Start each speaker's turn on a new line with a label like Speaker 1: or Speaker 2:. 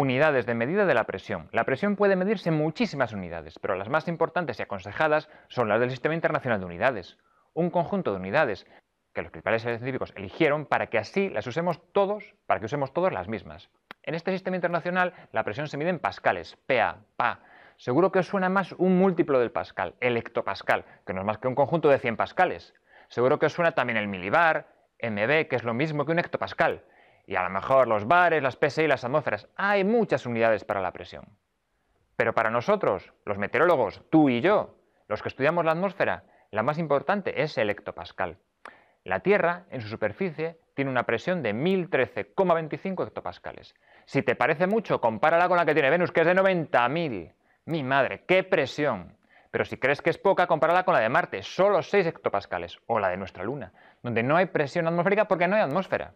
Speaker 1: Unidades de medida de la presión. La presión puede medirse en muchísimas unidades, pero las más importantes y aconsejadas son las del Sistema Internacional de Unidades, un conjunto de unidades que los principales científicos eligieron para que así las usemos todos, para que usemos todos las mismas. En este sistema internacional la presión se mide en pascales, PA, PA. Seguro que os suena más un múltiplo del pascal, el hectopascal, que no es más que un conjunto de 100 pascales. Seguro que os suena también el milibar, MB, que es lo mismo que un hectopascal y a lo mejor los bares, las PSI, las atmósferas. Hay muchas unidades para la presión. Pero para nosotros, los meteorólogos, tú y yo, los que estudiamos la atmósfera, la más importante es el hectopascal. La Tierra, en su superficie, tiene una presión de 1013,25 hectopascales. Si te parece mucho, compárala con la que tiene Venus, que es de 90.000. Mi madre, qué presión. Pero si crees que es poca, compárala con la de Marte, solo 6 hectopascales, o la de nuestra Luna, donde no hay presión atmosférica porque no hay atmósfera.